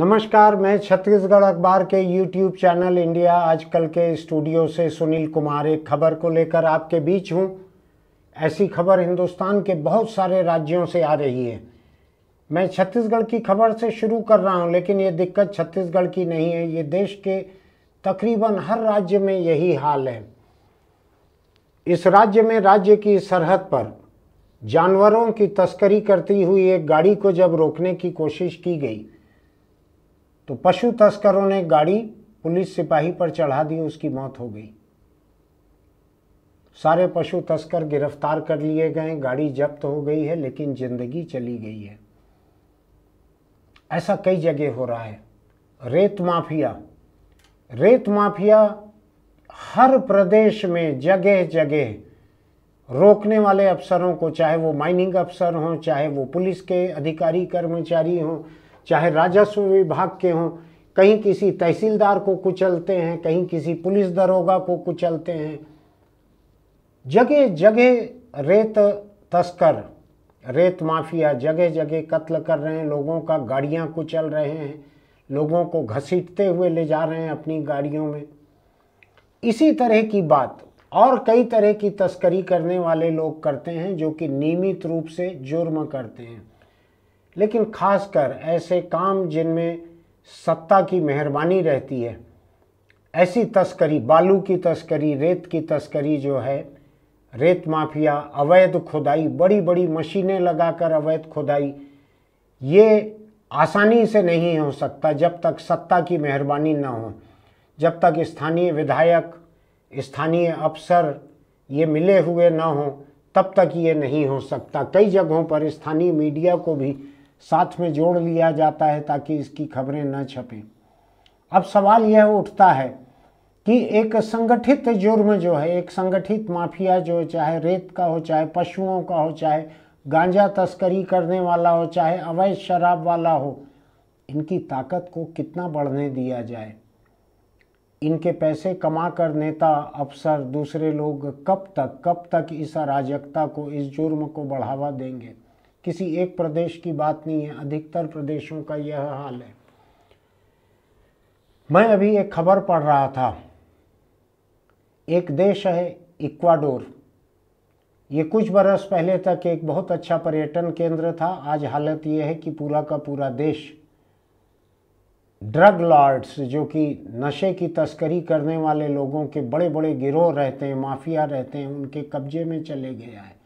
नमस्कार मैं छत्तीसगढ़ अखबार के यूट्यूब चैनल इंडिया आजकल के स्टूडियो से सुनील कुमार एक खबर को लेकर आपके बीच हूँ ऐसी खबर हिंदुस्तान के बहुत सारे राज्यों से आ रही है मैं छत्तीसगढ़ की खबर से शुरू कर रहा हूँ लेकिन ये दिक्कत छत्तीसगढ़ की नहीं है ये देश के तकरीबन हर राज्य में यही हाल है इस राज्य में राज्य की सरहद पर जानवरों की तस्करी करती हुई एक गाड़ी को जब रोकने की कोशिश की गई तो पशु तस्करों ने गाड़ी पुलिस सिपाही पर चढ़ा दी उसकी मौत हो गई सारे पशु तस्कर गिरफ्तार कर लिए गए गाड़ी जब्त हो गई है लेकिन जिंदगी चली गई है ऐसा कई जगह हो रहा है रेत माफिया रेत माफिया हर प्रदेश में जगह जगह रोकने वाले अफसरों को चाहे वो माइनिंग अफसर हों चाहे वो पुलिस के अधिकारी कर्मचारी हों चाहे राजस्व विभाग के हों कहीं किसी तहसीलदार को कुचलते हैं कहीं किसी पुलिस दरोगा को कुचलते हैं जगह जगह रेत तस्कर रेत माफिया जगह जगह कत्ल कर रहे हैं लोगों का गाड़ियां कुचल रहे हैं लोगों को घसीटते हुए ले जा रहे हैं अपनी गाड़ियों में इसी तरह की बात और कई तरह की तस्करी करने वाले लोग करते हैं जो कि नियमित रूप से जुर्म करते हैं लेकिन खासकर ऐसे काम जिनमें सत्ता की मेहरबानी रहती है ऐसी तस्करी बालू की तस्करी रेत की तस्करी जो है रेत माफिया अवैध खुदाई बड़ी बड़ी मशीनें लगाकर अवैध खुदाई ये आसानी से नहीं हो सकता जब तक सत्ता की मेहरबानी ना हो जब तक स्थानीय विधायक स्थानीय अफसर ये मिले हुए ना हों तब तक ये नहीं हो सकता कई जगहों पर स्थानीय मीडिया को भी साथ में जोड़ लिया जाता है ताकि इसकी खबरें न छपें अब सवाल यह उठता है कि एक संगठित जुर्म जो है एक संगठित माफिया जो चाहे रेत का हो चाहे पशुओं का हो चाहे गांजा तस्करी करने वाला हो चाहे अवैध शराब वाला हो इनकी ताकत को कितना बढ़ने दिया जाए इनके पैसे कमा कर नेता अफसर दूसरे लोग कब तक कब तक इस अराजकता को इस जुर्म को बढ़ावा देंगे किसी एक प्रदेश की बात नहीं है अधिकतर प्रदेशों का यह हाल है मैं अभी एक खबर पढ़ रहा था एक देश है इक्वाडोर ये कुछ बरस पहले तक एक बहुत अच्छा पर्यटन केंद्र था आज हालत यह है कि पूरा का पूरा देश ड्रग लॉर्ड्स जो कि नशे की तस्करी करने वाले लोगों के बड़े बड़े गिरोह रहते हैं माफिया रहते हैं उनके कब्जे में चले गया है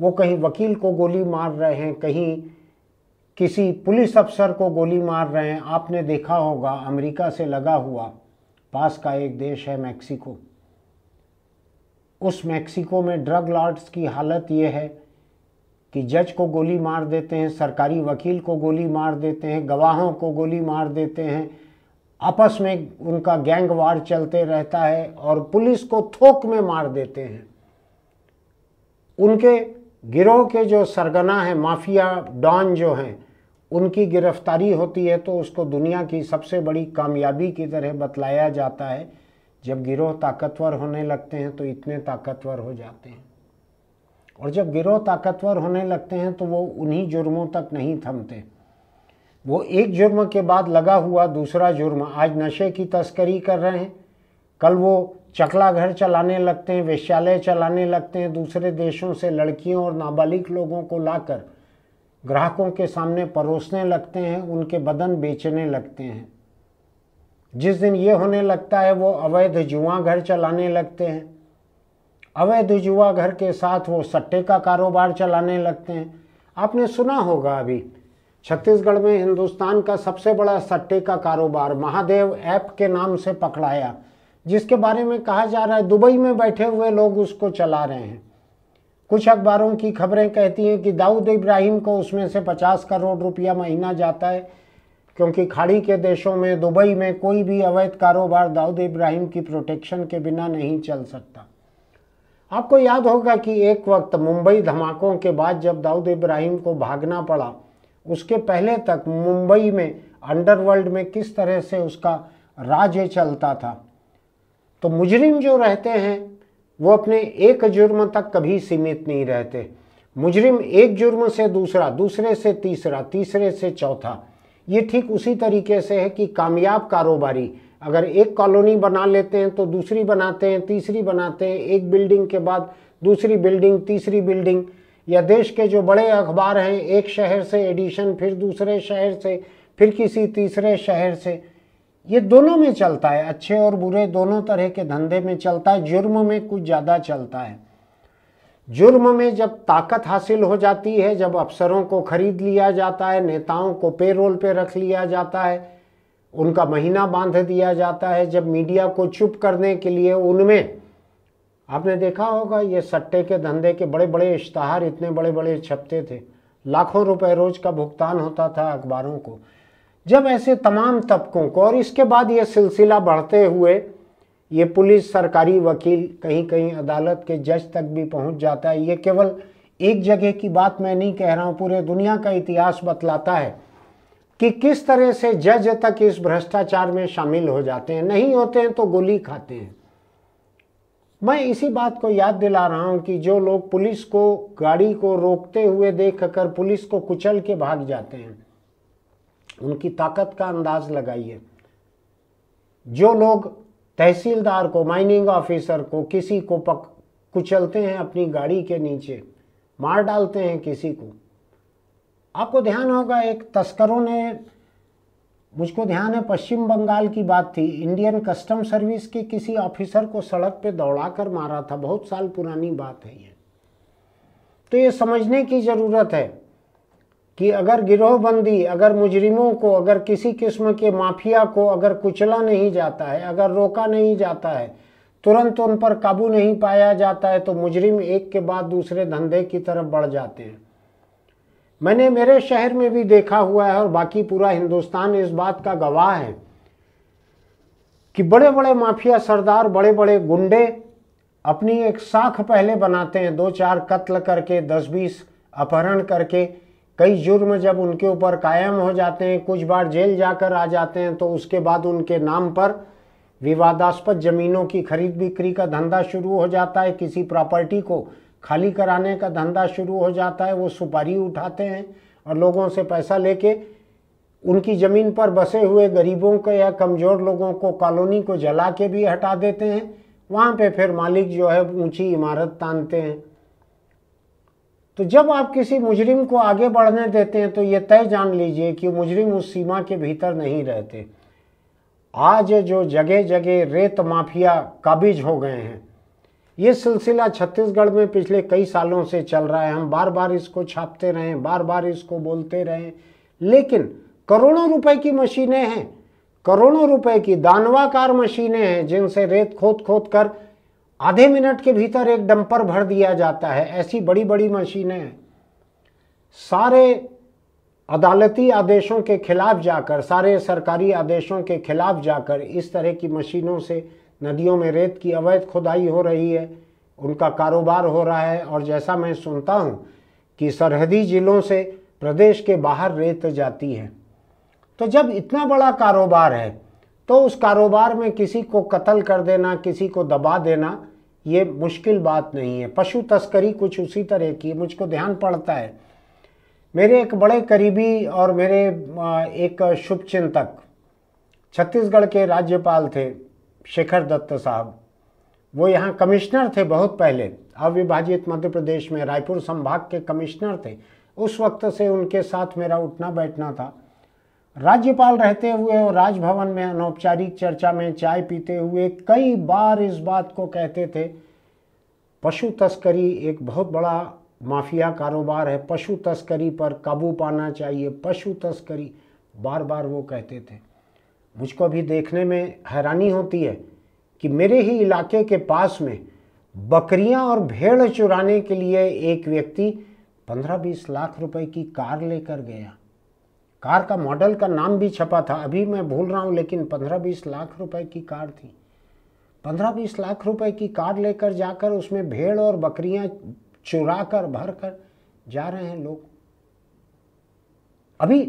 वो कहीं वकील को गोली मार रहे हैं कहीं किसी पुलिस अफसर को गोली मार रहे हैं आपने देखा होगा अमेरिका से लगा हुआ पास का एक देश है मैक्सिको उस मैक्सिको में ड्रग लॉर्ड्स की हालत ये है कि जज को गोली मार देते हैं सरकारी वकील को गोली मार देते हैं गवाहों को गोली मार देते हैं आपस में उनका गैंग वार चलते रहता है और पुलिस को थोक में मार देते हैं उनके गिरोह के जो सरगना हैं माफिया डॉन जो हैं उनकी गिरफ्तारी होती है तो उसको दुनिया की सबसे बड़ी कामयाबी की तरह बतलाया जाता है जब गिरोह ताकतवर होने लगते हैं तो इतने ताकतवर हो जाते हैं और जब गिरोह ताकतवर होने लगते हैं तो वो उन्हीं जुर्मों तक नहीं थमते वो एक जुर्म के बाद लगा हुआ दूसरा जुर्म आज नशे की तस्करी कर रहे हैं कल वो चकला घर चलाने लगते हैं वेश्यालय चलाने लगते हैं दूसरे देशों से लड़कियों और नाबालिग लोगों को लाकर ग्राहकों के सामने परोसने लगते हैं उनके बदन बेचने लगते हैं जिस दिन ये होने लगता है वो अवैध जुआ घर चलाने लगते हैं अवैध जुआ घर के साथ वो सट्टे का कारोबार चलाने लगते हैं आपने सुना होगा अभी छत्तीसगढ़ में हिंदुस्तान का सबसे बड़ा सट्टे का कारोबार महादेव ऐप के नाम से पकड़ाया जिसके बारे में कहा जा रहा है दुबई में बैठे हुए लोग उसको चला रहे हैं कुछ अखबारों की खबरें कहती हैं कि दाऊद इब्राहिम को उसमें से 50 करोड़ रुपया महीना जाता है क्योंकि खाड़ी के देशों में दुबई में कोई भी अवैध कारोबार दाऊद इब्राहिम की प्रोटेक्शन के बिना नहीं चल सकता आपको याद होगा कि एक वक्त मुंबई धमाकों के बाद जब दाऊद इब्राहिम को भागना पड़ा उसके पहले तक मुंबई में अंडरवर्ल्ड में किस तरह से उसका राज्य चलता था तो मुजरिम जो रहते हैं वो अपने एक जुर्म तक कभी सीमित नहीं रहते मुजरिम एक जुर्म से दूसरा दूसरे से तीसरा तीसरे से चौथा ये ठीक उसी तरीके से है कि कामयाब कारोबारी अगर एक कॉलोनी बना लेते हैं तो दूसरी बनाते हैं तीसरी बनाते हैं एक बिल्डिंग के बाद दूसरी बिल्डिंग तीसरी बिल्डिंग या देश के जो बड़े अखबार हैं एक शहर से एडिशन फिर दूसरे शहर से फिर किसी तीसरे शहर से ये दोनों में चलता है अच्छे और बुरे दोनों तरह के धंधे में चलता है जुर्म में कुछ ज़्यादा चलता है जुर्म में जब ताकत हासिल हो जाती है जब अफसरों को खरीद लिया जाता है नेताओं को पेरोल पे रख लिया जाता है उनका महीना बांध दिया जाता है जब मीडिया को चुप करने के लिए उनमें आपने देखा होगा ये सट्टे के धंधे के बड़े बड़े इश्तहार इतने बड़े बड़े छपते थे लाखों रुपए रोज का भुगतान होता था अखबारों को जब ऐसे तमाम तबकों को और इसके बाद ये सिलसिला बढ़ते हुए ये पुलिस सरकारी वकील कहीं कहीं अदालत के जज तक भी पहुंच जाता है ये केवल एक जगह की बात मैं नहीं कह रहा हूँ पूरे दुनिया का इतिहास बतलाता है कि किस तरह से जज तक इस भ्रष्टाचार में शामिल हो जाते हैं नहीं होते हैं तो गोली खाते हैं मैं इसी बात को याद दिला रहा हूँ कि जो लोग पुलिस को गाड़ी को रोकते हुए देख कर पुलिस को कुचल के भाग जाते हैं उनकी ताकत का अंदाज लगाइए जो लोग तहसीलदार को माइनिंग ऑफिसर को किसी को पक कुचलते हैं अपनी गाड़ी के नीचे मार डालते हैं किसी को आपको ध्यान होगा एक तस्करों ने मुझको ध्यान है पश्चिम बंगाल की बात थी इंडियन कस्टम सर्विस के किसी ऑफिसर को सड़क पे दौड़ा कर मारा था बहुत साल पुरानी बात है ये तो ये समझने की ज़रूरत है कि अगर गिरोहबंदी अगर मुजरिमों को अगर किसी किस्म के माफिया को अगर कुचला नहीं जाता है अगर रोका नहीं जाता है तुरंत उन पर काबू नहीं पाया जाता है तो मुजरिम एक के बाद दूसरे धंधे की तरफ बढ़ जाते हैं मैंने मेरे शहर में भी देखा हुआ है और बाकी पूरा हिंदुस्तान इस बात का गवाह है कि बड़े बड़े माफिया सरदार बड़े बड़े गुंडे अपनी एक साख पहले बनाते हैं दो चार कत्ल करके दस बीस अपहरण करके कई जुर्म जब उनके ऊपर कायम हो जाते हैं कुछ बार जेल जाकर आ जाते हैं तो उसके बाद उनके नाम पर विवादास्पद ज़मीनों की खरीद बिक्री का धंधा शुरू हो जाता है किसी प्रॉपर्टी को खाली कराने का धंधा शुरू हो जाता है वो सुपारी उठाते हैं और लोगों से पैसा लेके उनकी ज़मीन पर बसे हुए गरीबों को या कमज़ोर लोगों को कॉलोनी को जला के भी हटा देते हैं वहाँ पे फिर मालिक जो है ऊंची इमारत तानते हैं तो जब आप किसी मुजरिम को आगे बढ़ने देते हैं तो ये तय जान लीजिए कि मुजरिम उस सीमा के भीतर नहीं रहते आज जो जगह जगह रेत माफिया काबिज हो गए हैं ये सिलसिला छत्तीसगढ़ में पिछले कई सालों से चल रहा है हम बार बार इसको छापते रहें बार बार इसको बोलते रहें लेकिन करोड़ों रुपए की मशीनें हैं करोड़ों रुपए की दानवाकार मशीनें हैं जिनसे रेत खोद खोद कर आधे मिनट के भीतर एक डंपर भर दिया जाता है ऐसी बड़ी बड़ी मशीनें सारे अदालती आदेशों के खिलाफ जाकर सारे सरकारी आदेशों के खिलाफ जाकर इस तरह की मशीनों से नदियों में रेत की अवैध खुदाई हो रही है उनका कारोबार हो रहा है और जैसा मैं सुनता हूँ कि सरहदी ज़िलों से प्रदेश के बाहर रेत जाती है तो जब इतना बड़ा कारोबार है तो उस कारोबार में किसी को कत्ल कर देना किसी को दबा देना ये मुश्किल बात नहीं है पशु तस्करी कुछ उसी तरह की मुझको ध्यान पड़ता है मेरे एक बड़े करीबी और मेरे एक शुभचिंतक छत्तीसगढ़ के राज्यपाल थे शेखर दत्त साहब वो यहाँ कमिश्नर थे बहुत पहले अविभाजित मध्य प्रदेश में रायपुर संभाग के कमिश्नर थे उस वक्त से उनके साथ मेरा उठना बैठना था राज्यपाल रहते हुए और राजभवन में अनौपचारिक चर्चा में चाय पीते हुए कई बार इस बात को कहते थे पशु तस्करी एक बहुत बड़ा माफिया कारोबार है पशु तस्करी पर काबू पाना चाहिए पशु तस्करी बार बार वो कहते थे मुझको भी देखने में हैरानी होती है कि मेरे ही इलाके के पास में बकरियां और भेड़ चुराने के लिए एक व्यक्ति पंद्रह बीस लाख रुपए की कार लेकर गया कार का मॉडल का नाम भी छपा था अभी मैं भूल रहा हूँ लेकिन पंद्रह बीस लाख रुपए की कार थी पंद्रह बीस लाख रुपए की कार लेकर जाकर उसमें भेड़ और बकरियां चुरा कर भर कर जा रहे हैं लोग अभी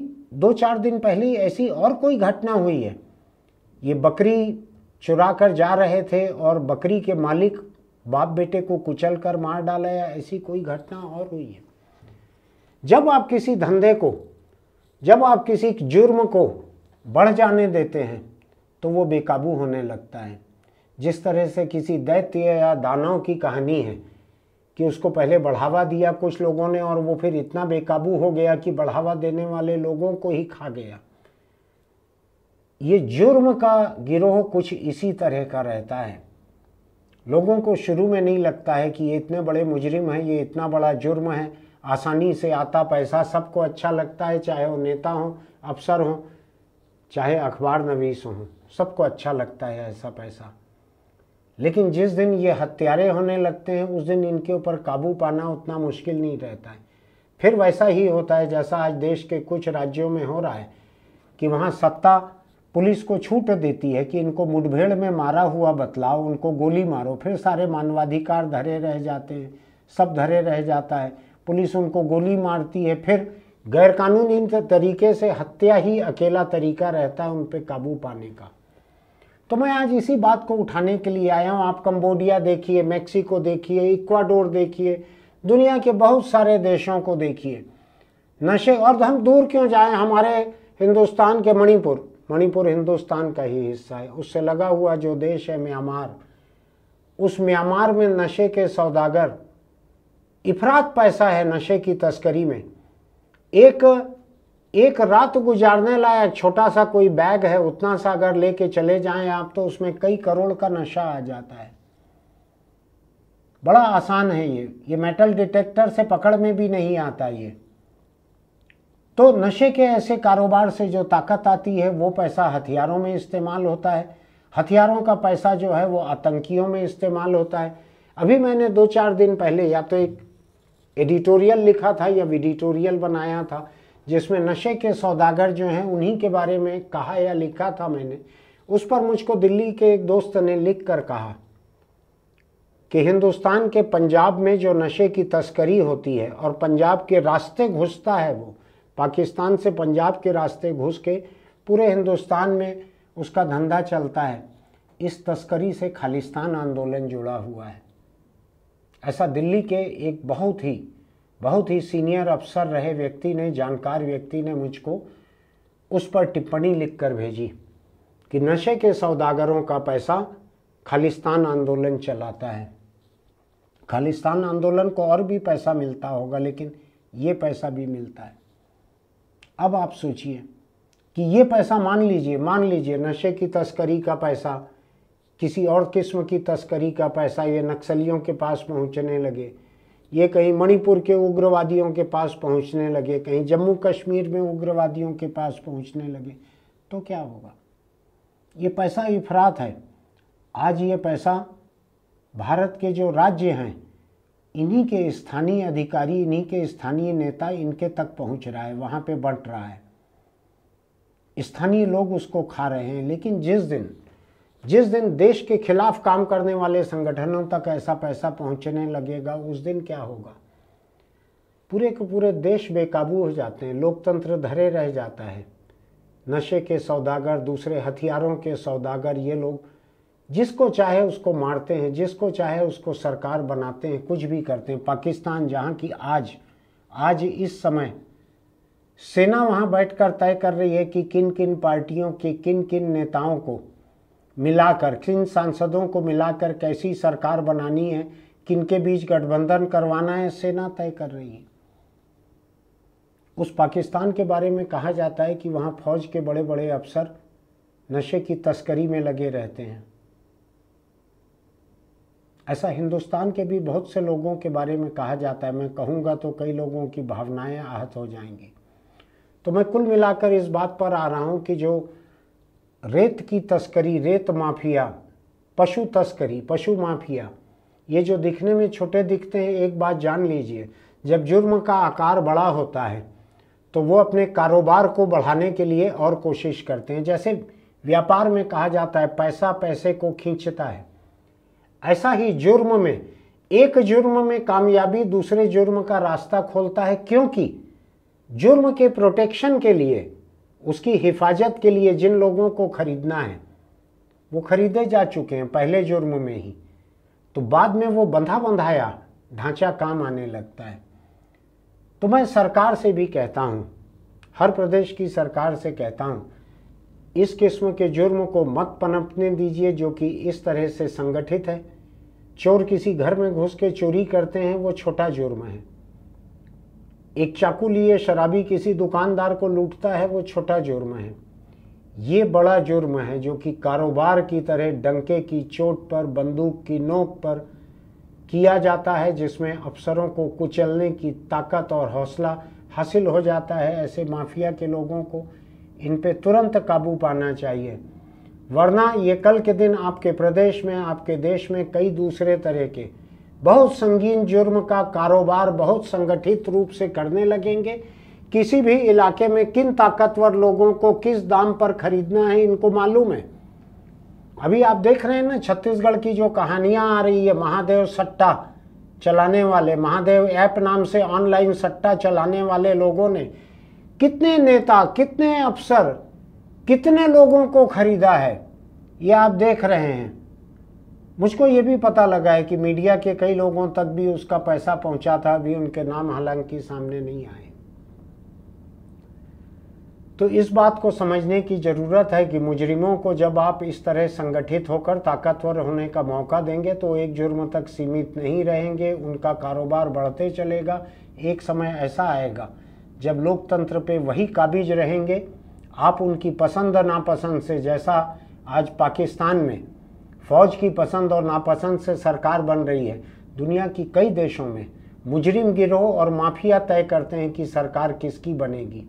दो चार दिन पहले ऐसी और कोई घटना हुई है ये बकरी चुरा कर जा रहे थे और बकरी के मालिक बाप बेटे को कुचल कर मार डाला या ऐसी कोई घटना और हुई है जब आप किसी धंधे को जब आप किसी जुर्म को बढ़ जाने देते हैं तो वो बेकाबू होने लगता है जिस तरह से किसी दैत्य या दानव की कहानी है कि उसको पहले बढ़ावा दिया कुछ लोगों ने और वो फिर इतना बेकाबू हो गया कि बढ़ावा देने वाले लोगों को ही खा गया ये जुर्म का गिरोह कुछ इसी तरह का रहता है लोगों को शुरू में नहीं लगता है कि ये इतने बड़े मुजरिम हैं ये इतना बड़ा जुर्म है आसानी से आता पैसा सबको अच्छा लगता है चाहे वो नेता हो अफसर हो चाहे अखबार नवीस हों सबको अच्छा लगता है ऐसा पैसा लेकिन जिस दिन ये हत्यारे होने लगते हैं उस दिन इनके ऊपर काबू पाना उतना मुश्किल नहीं रहता है फिर वैसा ही होता है जैसा आज देश के कुछ राज्यों में हो रहा है कि वहाँ सत्ता पुलिस को छूट देती है कि इनको मुठभेड़ में मारा हुआ बतलाओ उनको गोली मारो फिर सारे मानवाधिकार धरे रह जाते हैं सब धरे रह जाता है पुलिस उनको गोली मारती है फिर गैरकानूनी तरीके से हत्या ही अकेला तरीका रहता है उन पर काबू पाने का तो मैं आज इसी बात को उठाने के लिए आया हूँ आप कंबोडिया देखिए मैक्सिको देखिए इक्वाडोर देखिए दुनिया के बहुत सारे देशों को देखिए नशे और हम दूर क्यों जाएं हमारे हिंदुस्तान के मणिपुर मणिपुर हिंदुस्तान का ही हिस्सा है उससे लगा हुआ जो देश है म्यांमार उस म्यांमार में नशे के सौदागर इफरात पैसा है नशे की तस्करी में एक एक रात गुजारने लायक छोटा सा कोई बैग है उतना सा अगर लेके चले जाएं आप तो उसमें कई करोड़ का नशा आ जाता है बड़ा आसान है ये ये मेटल डिटेक्टर से पकड़ में भी नहीं आता ये तो नशे के ऐसे कारोबार से जो ताकत आती है वो पैसा हथियारों में इस्तेमाल होता है हथियारों का पैसा जो है वो आतंकियों में इस्तेमाल होता है अभी मैंने दो चार दिन पहले या तो एक एडिटोरियल लिखा था या एडिटोरियल बनाया था जिसमें नशे के सौदागर जो हैं उन्हीं के बारे में कहा या लिखा था मैंने उस पर मुझको दिल्ली के एक दोस्त ने लिख कर कहा कि हिंदुस्तान के पंजाब में जो नशे की तस्करी होती है और पंजाब के रास्ते घुसता है वो पाकिस्तान से पंजाब के रास्ते घुस के पूरे हिंदुस्तान में उसका धंधा चलता है इस तस्करी से खालिस्तान आंदोलन जुड़ा हुआ है ऐसा दिल्ली के एक बहुत ही बहुत ही सीनियर अफसर रहे व्यक्ति ने जानकार व्यक्ति ने मुझको उस पर टिप्पणी लिखकर भेजी कि नशे के सौदागरों का पैसा खालिस्तान आंदोलन चलाता है खालिस्तान आंदोलन को और भी पैसा मिलता होगा लेकिन ये पैसा भी मिलता है अब आप सोचिए कि ये पैसा मान लीजिए मान लीजिए नशे की तस्करी का पैसा किसी और किस्म की तस्करी का पैसा ये नक्सलियों के पास पहुंचने लगे ये कहीं मणिपुर के उग्रवादियों के पास पहुंचने लगे कहीं जम्मू कश्मीर में उग्रवादियों के पास पहुंचने लगे तो क्या होगा ये पैसा इफरात है आज ये पैसा भारत के जो राज्य हैं इन्हीं के स्थानीय अधिकारी इन्हीं के स्थानीय नेता इनके तक पहुंच रहा है वहाँ पे बंट रहा है स्थानीय लोग उसको खा रहे हैं लेकिन जिस दिन जिस दिन देश के खिलाफ काम करने वाले संगठनों तक ऐसा पैसा पहुंचने लगेगा उस दिन क्या होगा पूरे के पूरे देश बेकाबू हो जाते हैं लोकतंत्र धरे रह जाता है नशे के सौदागर दूसरे हथियारों के सौदागर ये लोग जिसको चाहे उसको मारते हैं जिसको चाहे उसको सरकार बनाते हैं कुछ भी करते हैं पाकिस्तान जहाँ की आज आज इस समय सेना वहाँ बैठकर तय कर रही है कि किन किन पार्टियों के किन किन नेताओं को मिलाकर किन सांसदों को मिलाकर कैसी सरकार बनानी है किनके बीच गठबंधन करवाना है सेना तय कर रही है उस पाकिस्तान के बारे में कहा जाता है कि वहाँ फौज के बड़े बड़े अफसर नशे की तस्करी में लगे रहते हैं ऐसा हिंदुस्तान के भी बहुत से लोगों के बारे में कहा जाता है मैं कहूँगा तो कई लोगों की भावनाएं आहत हो जाएंगी तो मैं कुल मिलाकर इस बात पर आ रहा हूँ कि जो रेत की तस्करी रेत माफिया पशु तस्करी पशु माफिया ये जो दिखने में छोटे दिखते हैं एक बात जान लीजिए जब जुर्म का आकार बड़ा होता है तो वो अपने कारोबार को बढ़ाने के लिए और कोशिश करते हैं जैसे व्यापार में कहा जाता है पैसा पैसे को खींचता है ऐसा ही जुर्म में एक जुर्म में कामयाबी दूसरे जुर्म का रास्ता खोलता है क्योंकि जुर्म के प्रोटेक्शन के लिए उसकी हिफाजत के लिए जिन लोगों को ख़रीदना है वो ख़रीदे जा चुके हैं पहले जुर्म में ही तो बाद में वो बंधा बंधाया ढांचा काम आने लगता है तो मैं सरकार से भी कहता हूँ हर प्रदेश की सरकार से कहता हूँ इस किस्म के जुर्म को मत पनपने दीजिए जो कि इस तरह से संगठित है चोर किसी घर में घुस के चोरी करते हैं वो छोटा जुर्म है एक चाकू लिए शराबी किसी दुकानदार को लूटता है वो छोटा जुर्म है ये बड़ा जुर्म है जो कि कारोबार की तरह डंके की चोट पर बंदूक की नोक पर किया जाता है जिसमें अफसरों को कुचलने की ताकत और हौसला हासिल हो जाता है ऐसे माफिया के लोगों को इन पे तुरंत काबू पाना चाहिए वरना ये कल के दिन आपके प्रदेश में आपके देश में कई दूसरे तरह के बहुत संगीन जुर्म का कारोबार बहुत संगठित रूप से करने लगेंगे किसी भी इलाके में किन ताकतवर लोगों को किस दाम पर खरीदना है इनको मालूम है अभी आप देख रहे हैं ना छत्तीसगढ़ की जो कहानियाँ आ रही है महादेव सट्टा चलाने वाले महादेव ऐप नाम से ऑनलाइन सट्टा चलाने वाले लोगों ने कितने नेता कितने अफसर कितने लोगों को खरीदा है ये आप देख रहे हैं मुझको ये भी पता लगा है कि मीडिया के कई लोगों तक भी उसका पैसा पहुंचा था अभी उनके नाम हालांकि सामने नहीं आए तो इस बात को समझने की ज़रूरत है कि मुजरिमों को जब आप इस तरह संगठित होकर ताकतवर होने का मौका देंगे तो एक जुर्म तक सीमित नहीं रहेंगे उनका कारोबार बढ़ते चलेगा एक समय ऐसा आएगा जब लोकतंत्र पे वही काबिज रहेंगे आप उनकी पसंद नापसंद से जैसा आज पाकिस्तान में फौज की पसंद और नापसंद से सरकार बन रही है दुनिया की कई देशों में मुजरिम गिरोह और माफिया तय करते हैं कि सरकार किसकी बनेगी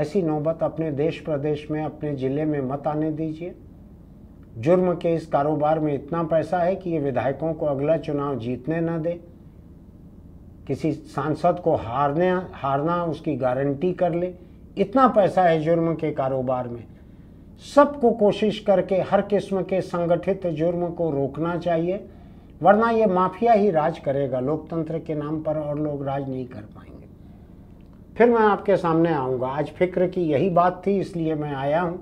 ऐसी नौबत अपने देश प्रदेश में अपने ज़िले में मत आने दीजिए जुर्म के इस कारोबार में इतना पैसा है कि ये विधायकों को अगला चुनाव जीतने न दे किसी सांसद को हारने हारना उसकी गारंटी कर ले इतना पैसा है जुर्म के कारोबार में सबको कोशिश करके हर किस्म के संगठित जुर्म को रोकना चाहिए वरना ये माफिया ही राज करेगा लोकतंत्र के नाम पर और लोग राज नहीं कर पाएंगे फिर मैं आपके सामने आऊँगा आज फिक्र की यही बात थी इसलिए मैं आया हूँ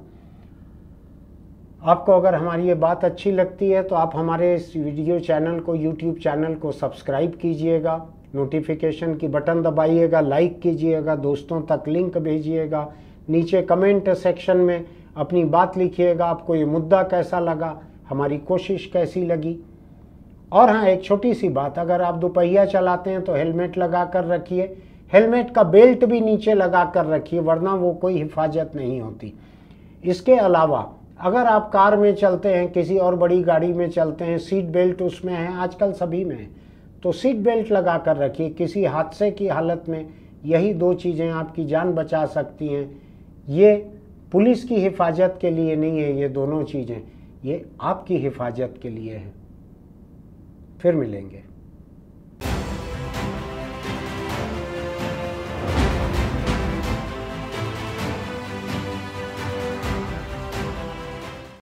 आपको अगर हमारी ये बात अच्छी लगती है तो आप हमारे इस वीडियो चैनल को यूट्यूब चैनल को सब्सक्राइब कीजिएगा नोटिफिकेशन की बटन दबाइएगा लाइक कीजिएगा दोस्तों तक लिंक भेजिएगा नीचे कमेंट सेक्शन में अपनी बात लिखिएगा आपको ये मुद्दा कैसा लगा हमारी कोशिश कैसी लगी और हाँ एक छोटी सी बात अगर आप दोपहिया चलाते हैं तो हेलमेट लगा कर रखिए हेलमेट का बेल्ट भी नीचे लगा कर रखिए वरना वो कोई हिफाजत नहीं होती इसके अलावा अगर आप कार में चलते हैं किसी और बड़ी गाड़ी में चलते हैं सीट बेल्ट उसमें है आजकल सभी में है तो सीट बेल्ट लगा कर रखिए किसी हादसे की हालत में यही दो चीज़ें आपकी जान बचा सकती हैं ये पुलिस की हिफाजत के लिए नहीं है ये दोनों चीज़ें ये आपकी हिफाजत के लिए हैं फिर मिलेंगे